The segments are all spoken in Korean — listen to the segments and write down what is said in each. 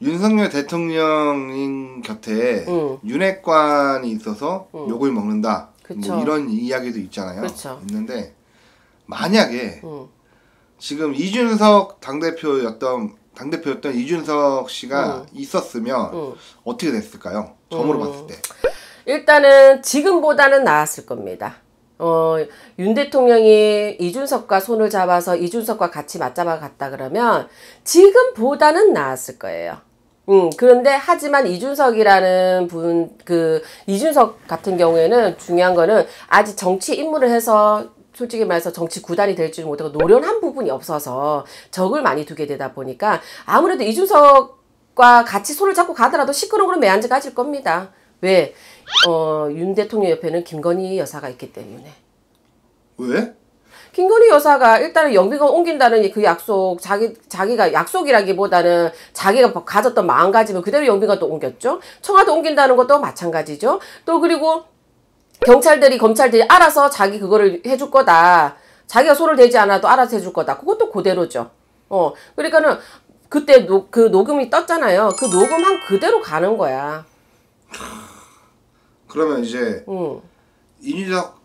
윤석열 대통령인 곁에 응. 윤핵관이 있어서 응. 욕을 먹는다. 뭐 그쵸. 뭐 이런 이야기도 있잖아요. 그쵸. 있는데 만약에 응. 지금 이준석 당대표였던 당대표였던 이준석 씨가 있었으면 어떻게 됐을까요? 점으로 봤을 때. 일단은 지금보다는 나았을 겁니다. 어, 윤 대통령이 이준석과 손을 잡아서 이준석과 같이 맞잡아 갔다 그러면 지금보다는 나았을 거예요. 음, 그런데 하지만 이준석이라는 분, 그, 이준석 같은 경우에는 중요한 거는 아직 정치 임무를 해서 솔직히 말해서 정치 구단이 될줄 못하고 노련한 부분이 없어서 적을 많이 두게 되다 보니까 아무래도 이준석과 같이 손을 잡고 가더라도 시끄러운 그런 매한지 가질 겁니다. 왜? 어, 윤 대통령 옆에는 김건희 여사가 있기 때문에. 왜? 김건희 여사가 일단은 영빈관 옮긴다는 그 약속, 자기, 자기가 약속이라기보다는 자기가 뭐 가졌던 마음가짐을 그대로 영빈관 또 옮겼죠. 청와대 옮긴다는 것도 마찬가지죠. 또 그리고 경찰들이, 검찰들이 알아서 자기 그거를 해줄 거다. 자기가 손을 대지 않아도 알아서 해줄 거다. 그것도 그대로죠. 어. 그러니까는 그때 노, 그 녹음이 떴잖아요. 그 녹음한 그대로 가는 거야. 그러면 이제 음. 인위적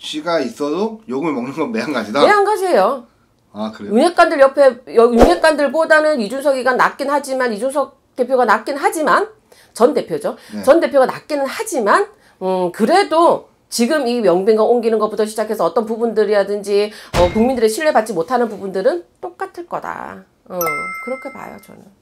쥐가 있어도 욕을 먹는 건 매한가지다. 매한가지예요. 아 그래요? 윤핵관들 옆에 윤핵관들보다는 이준석이가 낫긴 하지만 이준석 대표가 낫긴 하지만 전 대표죠. 네. 전 대표가 낫기는 하지만 음 그래도 지금 이 명빈과 옮기는 것부터 시작해서 어떤 부분들이라든지 어, 국민들의 신뢰받지 못하는 부분들은 똑같을 거다. 어, 그렇게 봐요 저는.